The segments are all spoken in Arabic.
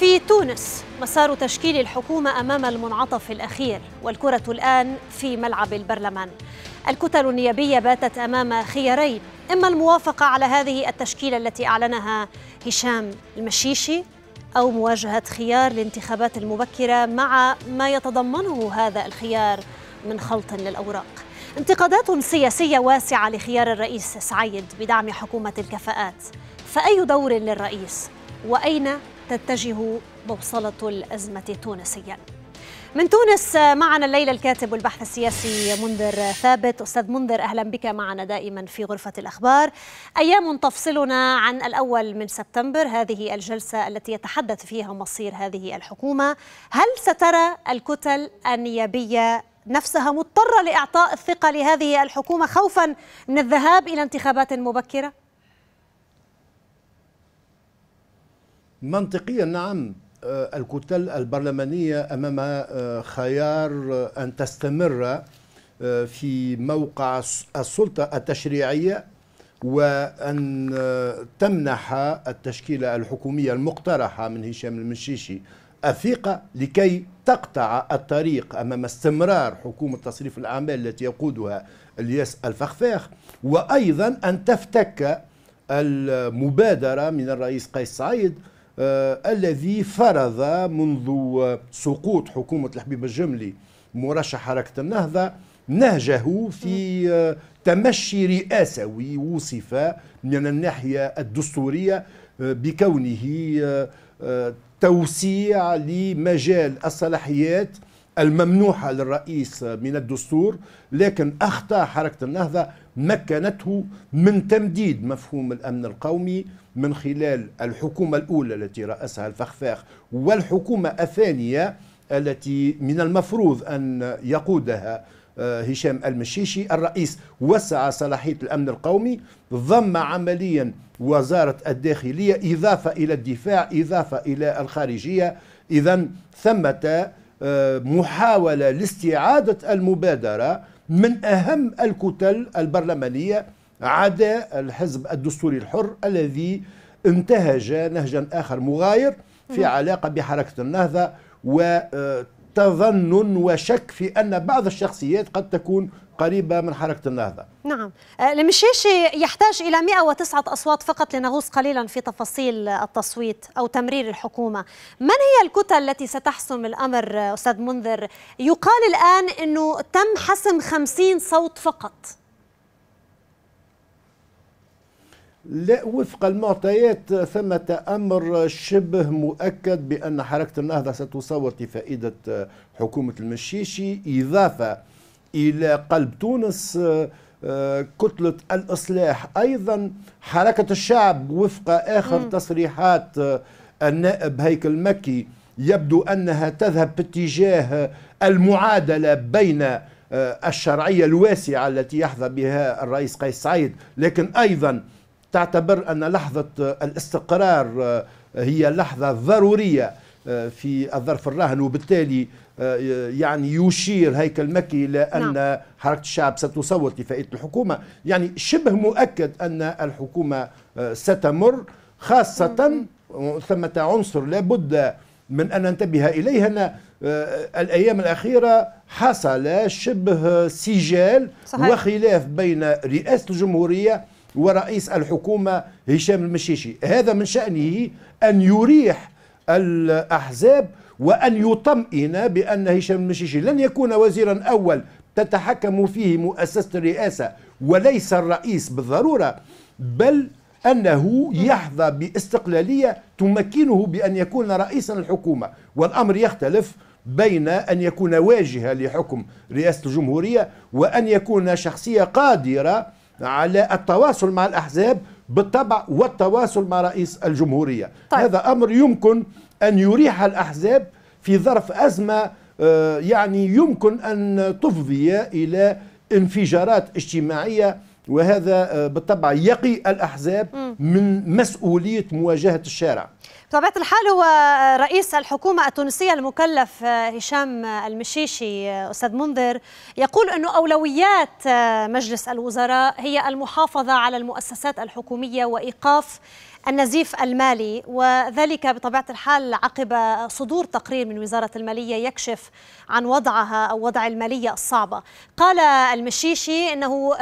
في تونس مسار تشكيل الحكومة أمام المنعطف الأخير والكرة الآن في ملعب البرلمان الكتل النيابية باتت أمام خيارين إما الموافقة على هذه التشكيلة التي أعلنها هشام المشيشي أو مواجهة خيار الانتخابات المبكرة مع ما يتضمنه هذا الخيار من خلط للأوراق انتقادات سياسية واسعة لخيار الرئيس سعيد بدعم حكومة الكفاءات فأي دور للرئيس وأين تتجه بوصلة الأزمة تونسيا من تونس معنا الليلة الكاتب والبحث السياسي منذر ثابت أستاذ منذر أهلا بك معنا دائما في غرفة الأخبار أيام تفصلنا عن الأول من سبتمبر هذه الجلسة التي يتحدث فيها مصير هذه الحكومة هل سترى الكتل النيابية نفسها مضطرة لإعطاء الثقة لهذه الحكومة خوفا من الذهاب إلى انتخابات مبكرة؟ منطقيا نعم آه، الكتل البرلمانية أمام آه، خيار آه، أن تستمر في موقع السلطة التشريعية وأن تمنح التشكيلة الحكومية المقترحة من هشام المشيشي الثقة لكي تقطع الطريق أمام استمرار حكومة تصريف الأعمال التي يقودها الياس الفخفاخ وأيضا أن تفتك المبادرة من الرئيس قيس سعيد آه، الذي فرض منذ سقوط حكومة الحبيب الجملي مرشح حركة النهضة نهجه في آه، تمشي رئاسوي وصف من الناحية الدستورية آه، بكونه توسيع لمجال الصلاحيات الممنوحة للرئيس من الدستور لكن أخطأ حركة النهضة مكنته من تمديد مفهوم الأمن القومي من خلال الحكومة الأولى التي رأسها الفخفاخ والحكومة الثانية التي من المفروض أن يقودها آه، هشام المشيشي الرئيس وسع صلاحية الأمن القومي ضم عمليا وزارة الداخلية إضافة إلى الدفاع إضافة إلى الخارجية إذا ثمة آه، محاولة لاستعادة المبادرة من أهم الكتل البرلمانية عدا الحزب الدستوري الحر الذي انتهج نهجا آخر مغاير في علاقة بحركة النهضة و آه، تظن وشك في أن بعض الشخصيات قد تكون قريبة من حركة النهضة نعم المشيشي آه، يحتاج إلى 109 أصوات فقط لنغوص قليلا في تفاصيل التصويت أو تمرير الحكومة من هي الكتل التي ستحسم الأمر أستاذ منذر يقال الآن أنه تم حسم 50 صوت فقط لا وفق المعطيات ثمة أمر شبه مؤكد بأن حركة النهضة ستصوت لفائدة حكومة المشيشي إضافة إلى قلب تونس آه، كتلة الإصلاح أيضا حركة الشعب وفق آخر م. تصريحات آه، النائب هيكل مكي يبدو أنها تذهب باتجاه المعادلة بين آه، الشرعية الواسعة التي يحظى بها الرئيس قيس سعيد لكن أيضا تعتبر أن لحظة الاستقرار آه، هي لحظة ضرورية آه، في الظرف الراهن وبالتالي آه، يعني يشير هيكل مكي إلى أن نعم. حركة الشعب ستصوت لفائدة الحكومة يعني شبه مؤكد أن الحكومة ستمر خاصة ثمة عنصر لابد من أن ننتبه إليه أن الأيام الأخيرة حصل شبه سجال صحيح. وخلاف بين رئاسة الجمهورية ورئيس الحكومة هشام المشيشي هذا من شأنه أن يريح الأحزاب وأن يطمئن بأن هشام المشيشي لن يكون وزيرا أول تتحكم فيه مؤسسة الرئاسة وليس الرئيس بالضرورة بل أنه يحظى باستقلالية تمكنه بأن يكون رئيسا الحكومة والأمر يختلف بين أن يكون واجهة لحكم رئاسة الجمهورية وأن يكون شخصية قادرة على التواصل مع الأحزاب بالطبع والتواصل مع رئيس الجمهورية طيب. هذا أمر يمكن أن يريح الأحزاب في ظرف أزمة آه، يعني يمكن أن تفضي إلى انفجارات اجتماعية وهذا آه، بالطبع يقي الأحزاب من مسؤولية مواجهة الشارع طبيعة الحال هو رئيس الحكومة التونسية المكلف آه، هشام المشيشي آه، أستاذ منذر يقول أن أولويات آه، مجلس الوزراء هي المحافظة على المؤسسات الحكومية وإيقاف النزيف المالي وذلك بطبيعة الحال عقب صدور تقرير من وزارة المالية يكشف عن وضعها أو وضع المالية الصعبة قال المشيشي أنه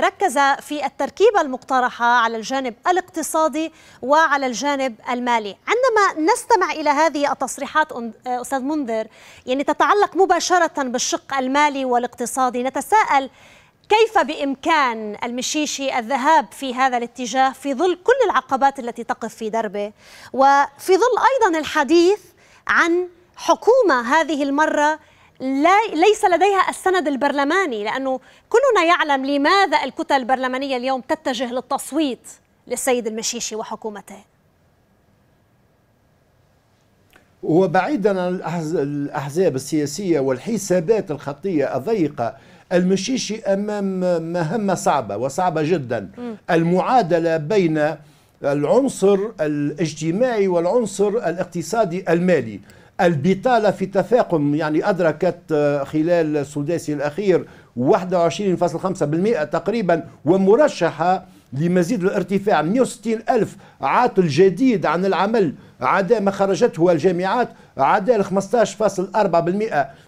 ركز في التركيبة المقترحة على الجانب الاقتصادي وعلى الجانب المالي عندما نستمع إلى هذه التصريحات أستاذ منذر يعني تتعلق مباشرة بالشق المالي والاقتصادي نتساءل كيف بإمكان المشيشي الذهاب في هذا الاتجاه في ظل كل العقبات التي تقف في دربه وفي ظل أيضا الحديث عن حكومة هذه المرة لا ليس لديها السند البرلماني لأنه كلنا يعلم لماذا الكتل البرلمانية اليوم تتجه للتصويت للسيد المشيشي وحكومته وبعيدا عن الأحزاب السياسية والحسابات الخطية الضيقة المشيشي أمام مهمة صعبة وصعبة جدا المعادلة بين العنصر الاجتماعي والعنصر الاقتصادي المالي البطالة في تفاقم يعني أدركت خلال السداسي الأخير 21.5% تقريبا ومرشحة لمزيد الارتفاع 160 ألف عاطل جديد عن العمل عدا ما خرجته الجامعات عدا 15.4%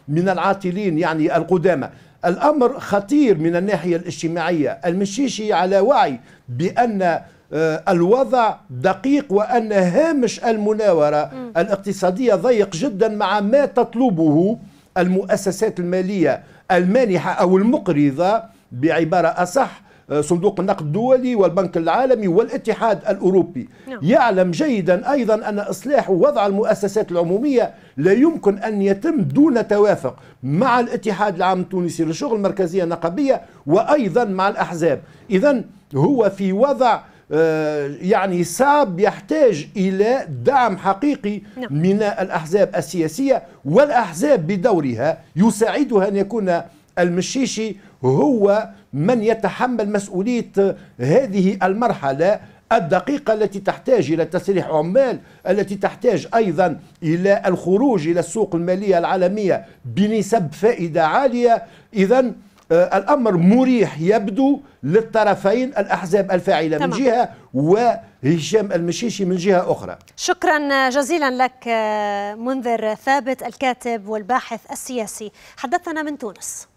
من العاطلين يعني القدامى الأمر خطير من الناحية الاجتماعية المشيشي على وعي بأن آه، الوضع دقيق وأن هامش المناورة الاقتصادية ضيق جدا مع ما تطلبه المؤسسات المالية المانحة أو المقرضة بعبارة أصح آه، صندوق النقد الدولي والبنك العالمي والاتحاد الأوروبي نعم. يعلم جيدا أيضا أن إصلاح وضع المؤسسات العمومية لا يمكن أن يتم دون توافق مع الاتحاد العام التونسي للشغل المركزية النقابية وأيضا مع الأحزاب إذا هو في وضع آه، يعني صعب يحتاج إلى دعم حقيقي نعم. من الأحزاب السياسية والأحزاب بدورها يساعدها أن يكون المشيشي هو من يتحمل مسؤولية هذه المرحلة الدقيقة التي تحتاج إلى تسريح عمال التي تحتاج أيضا إلى الخروج إلى السوق المالية العالمية بنسب فائدة عالية إذا آه، الأمر مريح يبدو للطرفين الأحزاب الفاعلة من جهة وهشام المشيشي من جهة أخرى شكرا جزيلا لك آه، منذر ثابت الكاتب والباحث السياسي حدثنا من تونس